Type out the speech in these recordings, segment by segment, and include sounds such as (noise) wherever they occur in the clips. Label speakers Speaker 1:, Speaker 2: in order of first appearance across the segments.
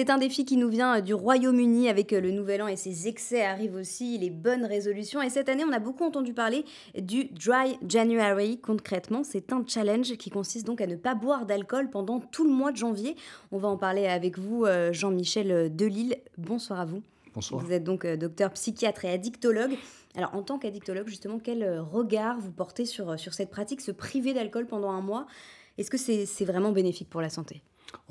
Speaker 1: C'est un défi qui nous vient euh, du Royaume-Uni avec euh, le Nouvel An et ses excès arrivent aussi, les bonnes résolutions. Et cette année, on a beaucoup entendu parler du Dry January. Concrètement, c'est un challenge qui consiste donc à ne pas boire d'alcool pendant tout le mois de janvier. On va en parler avec vous, euh, Jean-Michel Delille. Bonsoir à vous. Bonsoir. Vous êtes donc docteur psychiatre et addictologue. Alors, en tant qu'addictologue, justement, quel regard vous portez sur, sur cette pratique, se priver d'alcool pendant un mois Est-ce que c'est vraiment bénéfique pour la santé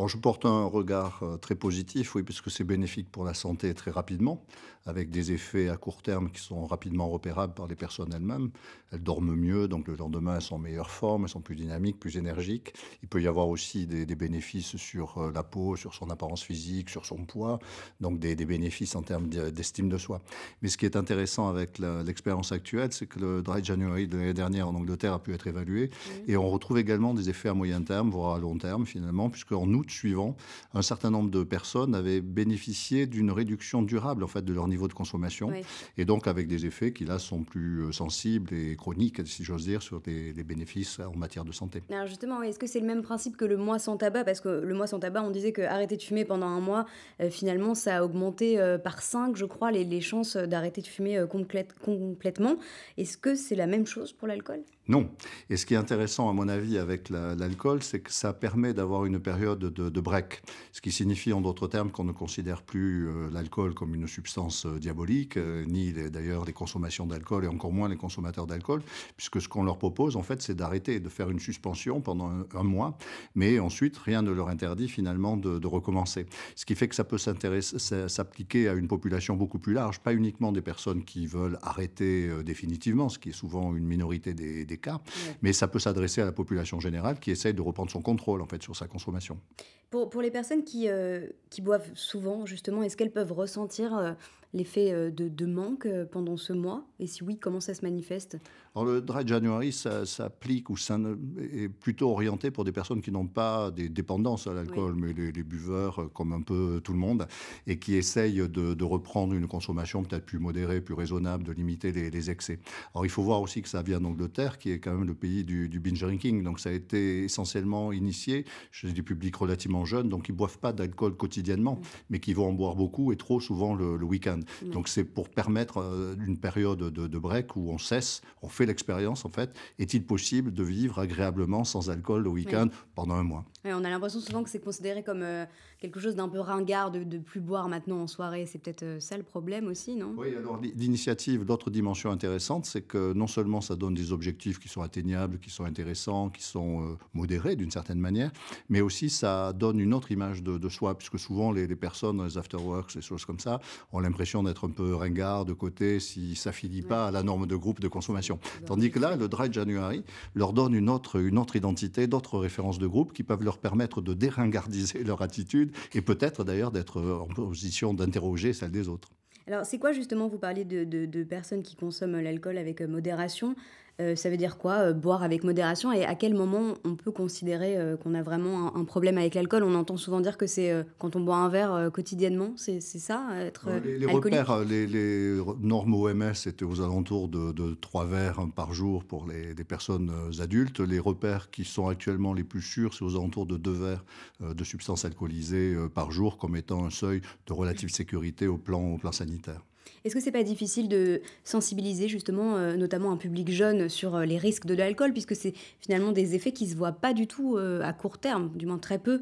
Speaker 2: je porte un regard euh, très positif, oui, puisque c'est bénéfique pour la santé très rapidement, avec des effets à court terme qui sont rapidement repérables par les personnes elles-mêmes. Elles dorment mieux, donc le lendemain, elles sont en meilleure forme, elles sont plus dynamiques, plus énergiques. Il peut y avoir aussi des, bénéfices sur euh, la peau, sur son apparence physique, sur son poids, donc des, des bénéfices en termes d'estime de soi. Mais ce qui est intéressant avec l'expérience actuelle, c'est que le Dry January de l'année dernière en Angleterre a pu être évalué, et on retrouve également des effets à moyen terme, voire à long terme finalement, puisqu'on en août suivant, un certain nombre de personnes avaient bénéficié d'une réduction durable en fait de leur niveau de consommation et donc avec des effets qui là sont plus euh, sensibles et chroniques, si j'ose dire, sur des, bénéfices euh, en matière de santé.
Speaker 1: Alors justement, est-ce que c'est le même principe que le mois sans tabac Parce que le mois sans tabac, on disait que arrêter de fumer pendant un mois, euh, finalement, ça a augmenté par 5, je crois, les, chances d'arrêter de fumer complètement. Est-ce que c'est la même chose pour l'alcool
Speaker 2: non. Et ce qui est intéressant, à mon avis, avec l'alcool, c'est que ça permet d'avoir une période de, break. Ce qui signifie, en d'autres termes, qu'on ne considère plus euh, l'alcool comme une substance euh, diabolique, euh, ni d'ailleurs les consommations d'alcool, et encore moins les consommateurs d'alcool, puisque ce qu'on leur propose, en fait, c'est d'arrêter, de faire une suspension pendant un, mois, mais ensuite, rien ne leur interdit finalement de, recommencer. Ce qui fait que ça peut s'appliquer à une population beaucoup plus large, pas uniquement des personnes qui veulent arrêter définitivement, ce qui est souvent une minorité des, des mais ça peut s'adresser à la population générale qui essaie de reprendre son contrôle en fait sur sa consommation.
Speaker 1: Pour, les personnes qui, euh, qui boivent souvent, justement, est-ce qu'elles peuvent ressentir euh, l'effet euh, de, manque euh, pendant ce mois Et si oui, comment ça se manifeste
Speaker 2: Alors, le dry January ça s'applique ou ça est plutôt orienté pour des personnes qui n'ont pas des dépendances à l'alcool, mais les, buveurs euh, comme un peu tout le monde, et qui essayent de, reprendre une consommation peut-être plus modérée, plus raisonnable, de limiter les, excès. Alors il faut voir aussi que ça vient d'Angleterre, qui est quand même le pays du, binge drinking, donc ça a été essentiellement initié chez des publics relativement jeunes, donc ils boivent pas d'alcool quotidiennement, mais qui vont en boire beaucoup et trop souvent le week-end. Donc c'est pour permettre euh, une période de, break où on cesse, on fait l'expérience en fait. Est-il possible de vivre agréablement sans alcool le week-end pendant un mois
Speaker 1: On a l'impression souvent que c'est considéré comme euh, quelque chose d'un peu ringard de, de, plus boire maintenant en soirée. C'est peut-être euh, ça le problème aussi,
Speaker 2: non Oui, alors l'initiative, l'autre dimension intéressante, c'est que non seulement ça donne des objectifs qui sont atteignables, qui sont intéressants, qui sont modérés d'une certaine manière, mais aussi ça donne une autre image de, soi, puisque souvent les, les personnes, les afterworks, ces choses comme ça, ont l'impression d'être un peu ringard, de côté, s'il ne finit pas à la norme de groupe de consommation. Tandis que là, le Dry January leur donne une autre, une autre identité, d'autres références de groupe qui peuvent leur permettre de déringardiser leur attitude et peut-être d'ailleurs d'être en position d'interroger celle des autres.
Speaker 1: Alors, c'est quoi justement, vous parlez de, de, de personnes qui consomment l'alcool avec euh, modération. Euh, ça veut dire quoi euh, Boire avec modération et à quel moment on peut considérer euh, qu'on a vraiment un, problème avec l'alcool On entend souvent dire que c'est quand on boit un verre quotidiennement, c'est ça être, les, repères,
Speaker 2: les, normes OMS étaient aux alentours de, de 3 verres par jour pour les, personnes adultes. Les repères qui sont actuellement les plus sûrs, c'est aux alentours de 2 verres de substances alcoolisées par jour comme étant un seuil de relative sécurité au plan, au plan sanitaire.
Speaker 1: Est-ce que c'est pas difficile de sensibiliser justement, euh, notamment un public jeune, sur euh, les risques de l'alcool, puisque c'est finalement des effets qui se voient pas du tout euh, à court terme, du moins très peu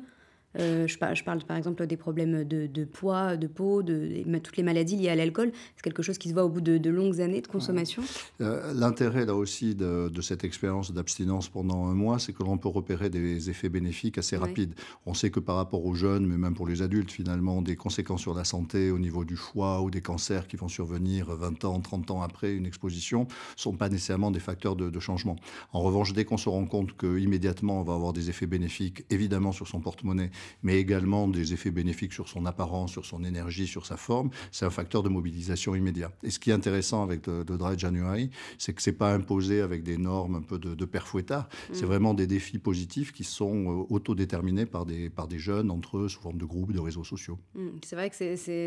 Speaker 1: euh, je, parle par exemple des problèmes de, poids, de peau, de, toutes les maladies liées à l'alcool. C'est quelque chose qui se voit au bout de, longues années de consommation.
Speaker 2: Euh, l'intérêt là aussi de, cette expérience d'abstinence pendant un mois, c'est que l'on peut repérer des effets bénéfiques assez rapides. On sait que par rapport aux jeunes, mais même pour les adultes finalement, des conséquences sur la santé au niveau du foie ou des cancers qui vont survenir 20 ans, 30 ans après une exposition sont pas nécessairement des facteurs de, de changement. En revanche, dès qu'on se rend compte qu'immédiatement on va avoir des effets bénéfiques, évidemment sur son porte-monnaie, mais également des effets bénéfiques sur son apparence, sur son énergie, sur sa forme, c'est un facteur de mobilisation immédiat. Et ce qui est intéressant avec le, Dry January, c'est que ce c'est pas imposé avec des normes un peu de, de père C'est mm. vraiment des défis positifs qui sont euh, autodéterminés par des, par des jeunes entre eux sous forme de groupes, de réseaux sociaux.
Speaker 1: Mm. C'est vrai que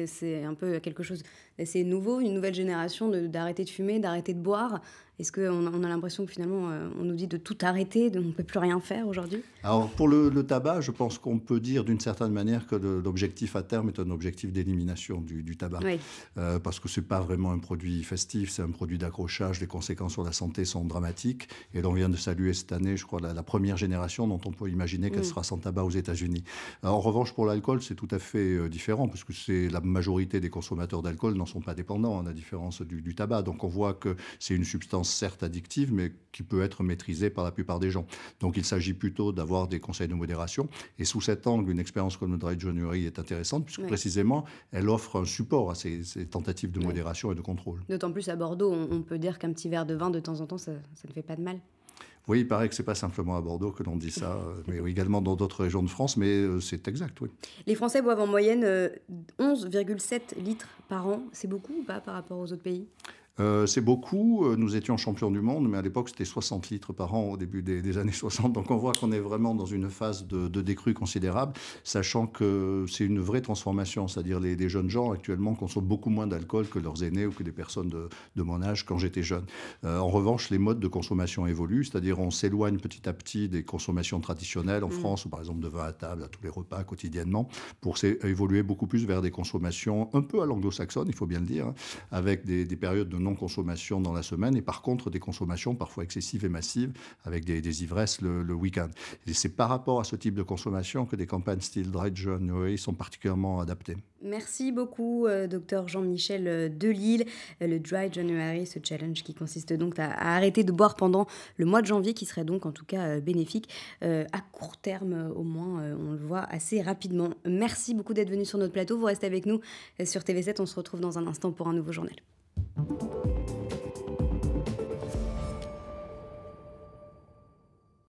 Speaker 1: c'est un peu quelque chose C'est nouveau, une nouvelle génération d'arrêter de, fumer, d'arrêter de boire. Est-ce qu'on a, on a l'impression que finalement, euh, on nous dit de tout arrêter, de, on ne peut plus rien faire aujourd'hui
Speaker 2: Alors pour le, tabac, je pense qu'on peut dire d'une certaine manière que l'objectif à terme est un objectif d'élimination du, tabac. Euh, parce que ce n'est pas vraiment un produit festif, c'est un produit d'accrochage, les conséquences sur la santé sont dramatiques. Et on vient de saluer cette année, je crois, la, première génération dont on peut imaginer qu'elle mm. sera sans tabac aux États-Unis. Euh, en revanche, pour l'alcool, c'est tout à fait différent, parce que c'est la majorité des consommateurs d'alcool n'en sont pas dépendants, à la différence du tabac. Donc on voit que c'est une substance certes addictive, mais qui peut être maîtrisée par la plupart des gens. Donc il s'agit plutôt d'avoir des conseils de modération. Et sous cet angle, une expérience comme le de January est intéressante, puisque précisément, elle offre un support à ces, tentatives de modération et de contrôle.
Speaker 1: D'autant plus à Bordeaux, on, peut dire qu'un petit verre de vin de temps en temps, ça, ne fait pas de mal.
Speaker 2: Oui, il paraît que ce n'est pas simplement à Bordeaux que l'on dit ça, euh, (laughs) mais également dans d'autres régions de France, mais euh, c'est exact, oui.
Speaker 1: Les Français boivent en moyenne 11,7 euh, litres par an. C'est beaucoup ou pas par rapport aux autres pays
Speaker 2: euh, c'est beaucoup. Euh, nous étions champions du monde, mais à l'époque, c'était 60 litres par an au début des, années 60. (laughs) Donc on voit qu'on est vraiment dans une phase de, de décrue considérable, sachant que c'est une vraie transformation. C'est-à-dire les, les, jeunes gens actuellement consomment beaucoup moins d'alcool que leurs aînés ou que des personnes de, mon âge quand j'étais jeune. Euh, en revanche, les modes de consommation évoluent, c'est-à-dire on s'éloigne petit à petit des consommations traditionnelles en mm. France, par exemple de vin à table, à tous les repas quotidiennement, pour évoluer beaucoup plus vers des consommations un peu à l'anglo-saxonne, il faut bien le dire, hein, avec des, périodes de non consommation dans la semaine, et par contre des consommations parfois excessives et massives, avec des, ivresses le, week-end. Et c'est par rapport à ce type de consommation que des campagnes style Dry January sont particulièrement adaptées.
Speaker 1: Merci beaucoup, euh, docteur Jean-Michel euh, Delille. Le Dry January, ce challenge qui consiste donc à, arrêter de boire pendant le mois de janvier, qui serait donc en tout cas euh, bénéfique à court terme, au moins, on le voit assez rapidement. Merci beaucoup d'être venu sur notre plateau. Vous restez avec nous sur TV7. On se retrouve dans un instant pour un nouveau
Speaker 2: journal. Thank you.